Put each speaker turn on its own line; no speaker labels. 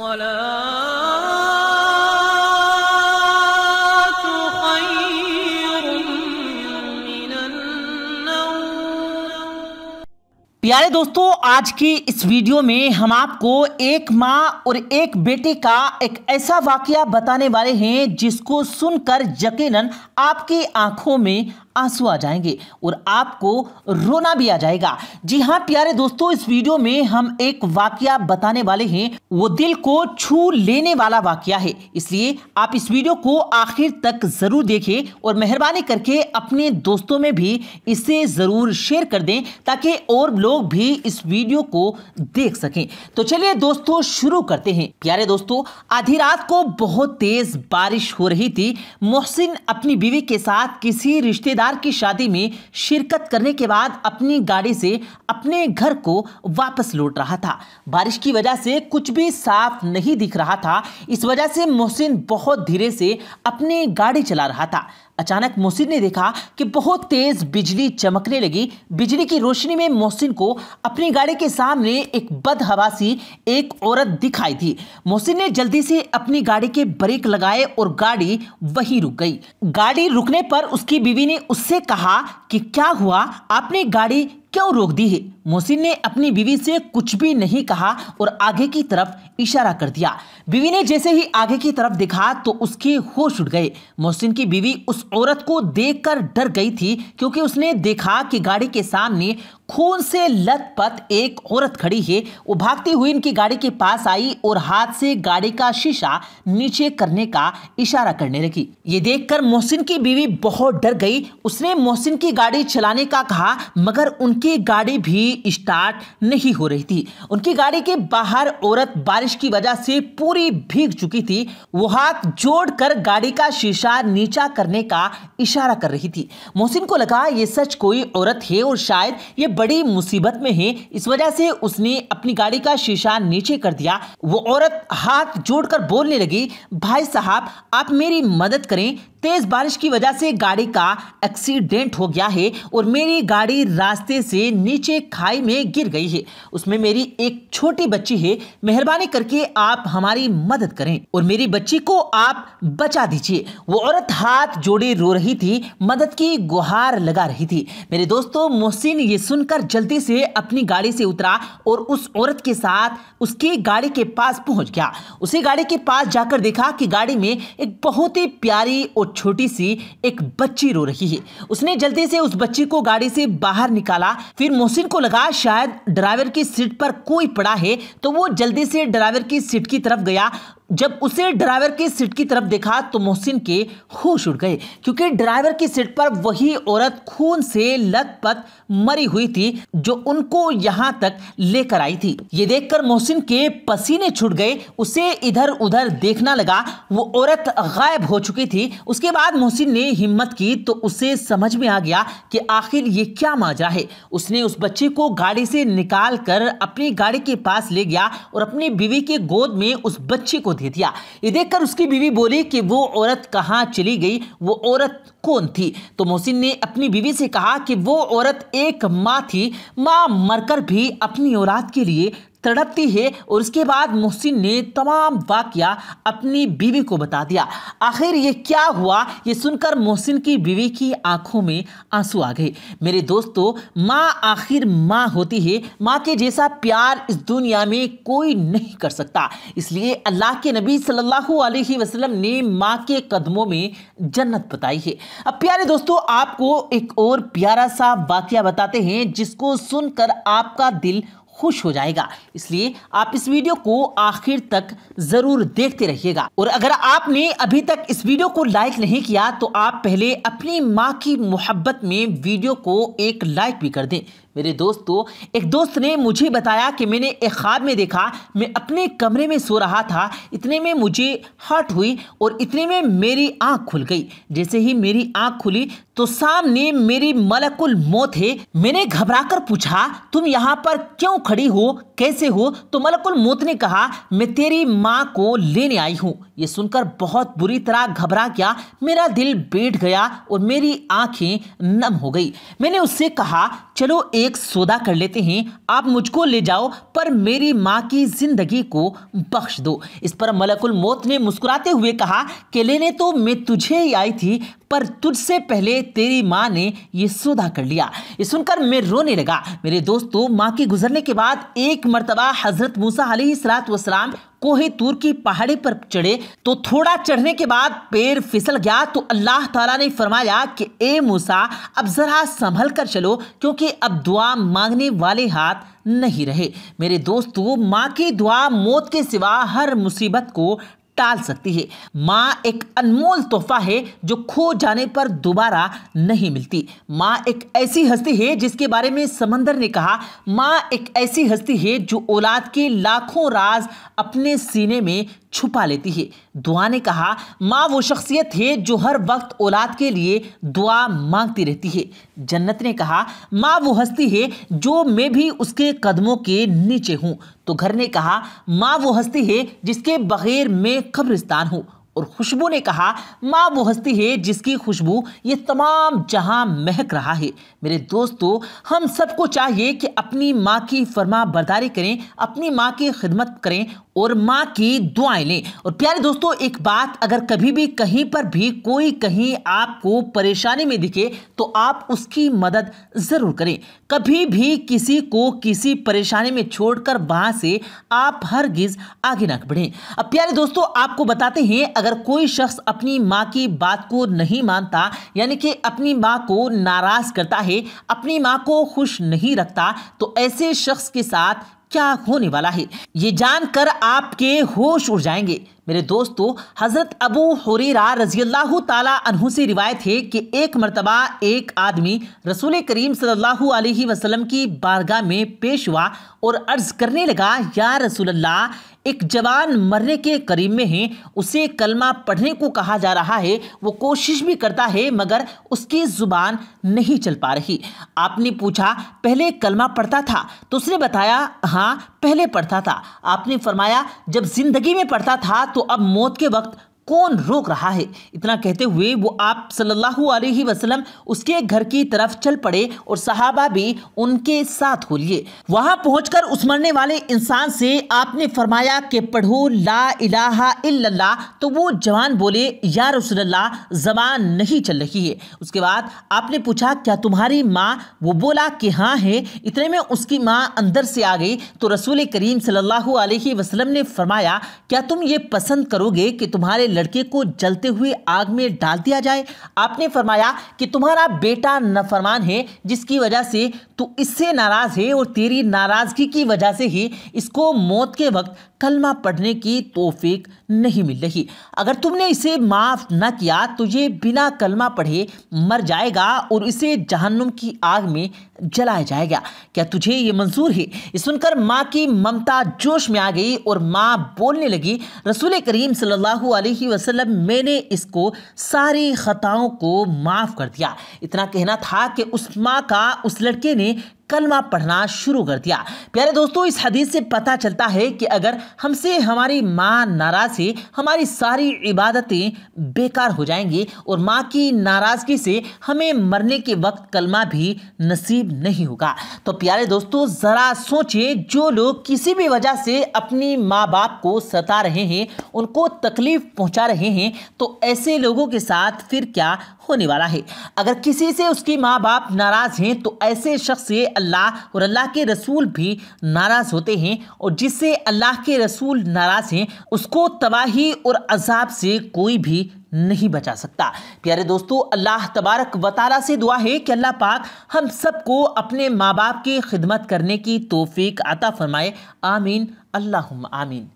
الصلاة خير من النوم प्यारे दोस्तों आज की इस वीडियो में हम आपको एक माँ और एक बेटे का एक ऐसा वाकया बताने वाले हैं जिसको सुनकर यकीनन आपकी आंखों में आंसू आ जाएंगे और आपको रोना भी आ जाएगा जी हाँ प्यारे दोस्तों इस वीडियो में हम एक वाक्य बताने वाले हैं वो दिल को छू लेने वाला वाक्य है इसलिए आप इस वीडियो को आखिर तक जरूर देखें और मेहरबानी करके अपने दोस्तों में भी इसे जरूर शेयर कर दें ताकि और लोग भी इस वीडियो को देख सकें तो चलिए दोस्तों शुरू करते हैं प्यारे दोस्तों आधी रात को बहुत तेज बारिश हो रही थी मोहसिन अपनी बीवी के साथ किसी रिश्तेदार रिश्तेदार की शादी में शिरकत करने के बाद अपनी गाड़ी से अपने घर को वापस लौट रहा था बारिश की वजह से कुछ भी साफ नहीं दिख रहा था इस वजह से मोहसिन बहुत धीरे से अपनी गाड़ी चला रहा था अचानक मोहसिन ने देखा कि बहुत तेज बिजली चमकने लगी बिजली की रोशनी में मोहसिन को अपनी गाड़ी के सामने एक बदहवासी एक औरत दिखाई थी मोहसिन ने जल्दी से अपनी गाड़ी के ब्रेक लगाए और गाड़ी वहीं रुक गई गाड़ी रुकने पर उसकी बीवी ने उससे कहा कि क्या हुआ आपने गाड़ी क्यों रोक दी है मोहसिन ने अपनी बीवी से कुछ भी नहीं कहा और आगे की तरफ इशारा कर दिया बीवी ने जैसे ही आगे की तरफ देखा तो उसके होश उड़ गए मोहसिन की बीवी उस औरत को देखकर डर गई थी क्योंकि उसने देखा कि गाड़ी के सामने खून से लथपथ एक औरत खड़ी है वो भागती हुई इनकी गाड़ी के पास आई और हाथ से गाड़ी का शीशा नीचे करने का इशारा करने लगी ये देखकर मोहसिन की बीवी बहुत डर गई उसने मोहसिन की गाड़ी चलाने का कहा मगर उन उनकी गाड़ी भी स्टार्ट नहीं हो रही थी उनकी गाड़ी के बाहर औरत बारिश की वजह से पूरी भीग चुकी थी वो हाथ जोड़कर गाड़ी का शीशा नीचा करने का इशारा कर रही थी मोहसिन को लगा ये सच कोई औरत है और शायद ये बड़ी मुसीबत में है इस वजह से उसने अपनी गाड़ी का शीशा नीचे कर दिया वो औरत हाथ जोड़कर बोलने लगी भाई साहब आप मेरी मदद करें तेज बारिश की वजह से गाड़ी का एक्सीडेंट हो गया है और मेरी गाड़ी रास्ते से नीचे खाई में गिर गई है उसमें मेरी एक छोटी बच्ची है मेहरबानी करके आप हमारी मदद करें और मेरी बच्ची को आप बचा दीजिए वो औरत हाथ जोड़े रो रही थी मदद की गुहार लगा रही थी मेरे दोस्तों मोहसिन ये सुनकर जल्दी से अपनी गाड़ी से उतरा और उस औरत के साथ उसकी गाड़ी के पास पहुंच गया उसी गाड़ी के पास जाकर देखा कि गाड़ी में एक बहुत ही प्यारी और छोटी सी एक बच्ची रो रही है उसने जल्दी से उस बच्ची को गाड़ी से बाहर निकाला फिर मोहसिन को लगा शायद ड्राइवर की सीट पर कोई पड़ा है तो वो जल्दी से ड्राइवर की सीट की तरफ गया जब उसे ड्राइवर की सीट की तरफ देखा तो मोहसिन के होश उड़ गए क्योंकि ड्राइवर की सीट पर वही औरत खून से लथपथ मरी हुई थी जो उनको यहां तक लेकर आई थी ये देखकर मोहसिन के पसीने छूट गए उसे इधर उधर देखना लगा वो औरत गायब हो चुकी थी उसके बाद मोहसिन ने हिम्मत की तो उसे समझ में आ गया कि आखिर ये क्या माजरा है उसने उस बच्चे को गाड़ी से निकाल कर अपनी गाड़ी के पास ले गया और अपनी बीवी के गोद में उस बच्चे को दे दिया ये देखकर उसकी बीवी बोली कि वो औरत कहाँ चली गई वो औरत कौन थी तो मोहसिन ने अपनी बीवी से कहा कि वो औरत एक माँ थी माँ मरकर भी अपनी औरत के लिए तड़पती है और उसके बाद मोहसिन ने तमाम वाक्य अपनी बीवी को बता दिया आखिर ये क्या हुआ ये सुनकर मोहसिन की बीवी की आंखों में आंसू आ गए मेरे दोस्तों माँ आखिर माँ होती है माँ के जैसा प्यार इस दुनिया में कोई नहीं कर सकता इसलिए अल्लाह के नबी सल्लल्लाहु अलैहि वसल्लम ने माँ के कदमों में जन्नत बताई है अब प्यारे दोस्तों आपको एक और प्यारा सा वाक्य बताते हैं जिसको सुनकर आपका दिल खुश हो जाएगा इसलिए आप इस वीडियो को आखिर तक ज़रूर देखते रहिएगा और अगर आपने अभी तक इस वीडियो को लाइक नहीं किया तो आप पहले अपनी माँ की मोहब्बत में वीडियो को एक लाइक भी कर दें मेरे दोस्तों तो एक दोस्त ने मुझे बताया कि मैंने एक ख्वाब में देखा मैं अपने कमरे में सो रहा था इतने में मुझे हर्ट हुई और इतने में मेरी आंख खुल गई जैसे ही मेरी आंख खुली तो सामने मेरी मलकुल मौत है मैंने घबराकर पूछा तुम यहाँ पर क्यों खड़ी हो कैसे हो तो मलकुल मौत ने कहा मैं तेरी माँ को लेने आई हूँ ये सुनकर बहुत बुरी तरह घबरा गया मेरा दिल बैठ गया और मेरी आंखें नम हो गई मैंने उससे कहा चलो एक सौदा कर लेते हैं आप मुझको ले जाओ पर मेरी माँ की जिंदगी को बख्श दो इस पर मलकुल मौत ने मुस्कुराते हुए कहा कि लेने तो मैं तुझे ही आई थी पर तुझसे पहले तेरी माँ ने ये सौदा कर लिया ये सुनकर मैं रोने लगा मेरे दोस्तों माँ के गुजरने के बाद एक मरतबा हज़रत मूसा सलात वसलाम तूर की पहाड़ी पर चढ़े तो थोड़ा चढ़ने के बाद पैर फिसल गया तो अल्लाह ताला ने फरमाया कि ए मूसा अब ज़रा संभल कर चलो क्योंकि अब दुआ मांगने वाले हाथ नहीं रहे मेरे दोस्तों माँ की दुआ मौत के सिवा हर मुसीबत को टाल सकती है माँ एक अनमोल तोहफा है जो खो जाने पर दोबारा नहीं मिलती माँ एक ऐसी हस्ती है जिसके बारे में समंदर ने कहा माँ एक ऐसी हस्ती है जो औलाद के लाखों राज अपने सीने में छुपा लेती है दुआ ने कहा माँ वो शख्सियत है जो हर वक्त औलाद के लिए दुआ मांगती रहती है जन्नत ने कहा माँ वो हस्ती है जो मैं भी उसके कदमों के नीचे हूँ तो घर ने कहा माँ वो हस्ती है जिसके बगैर मैं कब्रिस्तान हूँ और खुशबू ने कहा माँ वो हस्ती है जिसकी खुशबू ये तमाम जहां महक रहा है मेरे दोस्तों हम सबको चाहिए कि अपनी माँ की फरमा बरदारी करें अपनी माँ की खिदमत करें और माँ की दुआएं लें और प्यारे दोस्तों एक बात अगर कभी भी कहीं पर भी कोई कहीं आपको परेशानी में दिखे तो आप उसकी मदद ज़रूर करें कभी भी किसी को किसी परेशानी में छोड़कर वहाँ से आप गिज आगे ना बढ़ें अब प्यारे दोस्तों आपको बताते हैं अगर कोई शख्स अपनी माँ की बात को नहीं मानता यानी कि अपनी माँ को नाराज़ करता है अपनी माँ को खुश नहीं रखता तो ऐसे शख्स के साथ क्या होने वाला है ये जानकर आपके होश उड़ जाएंगे मेरे दोस्तों हज़रत अबू हुरेरा रजील्ला तु से रिवायत है कि एक मरतबा एक आदमी रसूल करीम सल्लल्लाहु अलैहि वसल्लम की बारगाह में पेश हुआ और अर्ज़ करने लगा या अल्लाह एक जवान मरने के करीब में है उसे कलमा पढ़ने को कहा जा रहा है वो कोशिश भी करता है मगर उसकी ज़ुबान नहीं चल पा रही आपने पूछा पहले कलमा पढ़ता था तो उसने बताया हाँ पहले पढ़ता था आपने फरमाया जब ज़िंदगी में पढ़ता था तो अब मौत के वक्त कौन रोक रहा है इतना कहते हुए वो आप सल्लल्लाहु अलैहि वसल्लम उसके घर की तरफ चल पड़े और सहाबा भी उनके साथ हो लिए वहां पहुंचकर उस मरने वाले इंसान से आपने फरमाया कि पढ़ो ला इलाहा इल्लल्लाह तो वो जवान बोले या रसोल्ला जबान नहीं चल रही है उसके बाद आपने पूछा क्या तुम्हारी माँ वो बोला कि हाँ है इतने में उसकी माँ अंदर से आ गई तो रसूल करीम सल्लल्लाहु अलैहि वसल्लम ने फरमाया क्या तुम ये पसंद करोगे कि तुम्हारे लड़के को जलते हुए आग में डाल दिया जाए आपने फरमाया कि तुम्हारा बेटा नफरमान है जिसकी वजह से तू इससे नाराज़ है और तेरी नाराज़गी की वजह से ही इसको मौत के वक्त कलमा पढ़ने की तोफीक नहीं मिल रही अगर तुमने इसे माफ़ न किया तो ये बिना कलमा पढ़े मर जाएगा और इसे जहन्नुम की आग में जलाया जाएगा क्या तुझे ये मंजूर है ये सुनकर माँ की ममता जोश में आ गई और माँ बोलने लगी रसूल करीम सल्लल्लाहु अलैहि वसल्लम मैंने इसको सारी ख़ताओं को माफ़ कर दिया इतना कहना था कि उस माँ का उस लड़के ने कलमा पढ़ना शुरू कर दिया प्यारे दोस्तों इस हदीस से पता चलता है कि अगर हमसे हमारी माँ नाराज़ है हमारी सारी इबादतें बेकार हो जाएंगी और माँ की नाराज़गी से हमें मरने के वक्त कलमा भी नसीब नहीं होगा तो प्यारे दोस्तों ज़रा सोचें जो लोग किसी भी वजह से अपनी माँ बाप को सता रहे हैं उनको तकलीफ़ पहुँचा रहे हैं तो ऐसे लोगों के साथ फिर क्या होने वाला है अगर किसी से उसकी माँ बाप नाराज़ हैं तो ऐसे शख्स से अल्लाह और अल्लाह के रसूल भी नाराज़ होते हैं और जिससे अल्लाह के रसूल नाराज़ हैं उसको तबाही और अजाब से कोई भी नहीं बचा सकता प्यारे दोस्तों अल्लाह तबारक वाली से दुआ है कि अल्लाह पाक हम सबको अपने माँ बाप की खिदमत करने की तोफ़ी अता फ़रमाए आमीन अल्लाह आमीन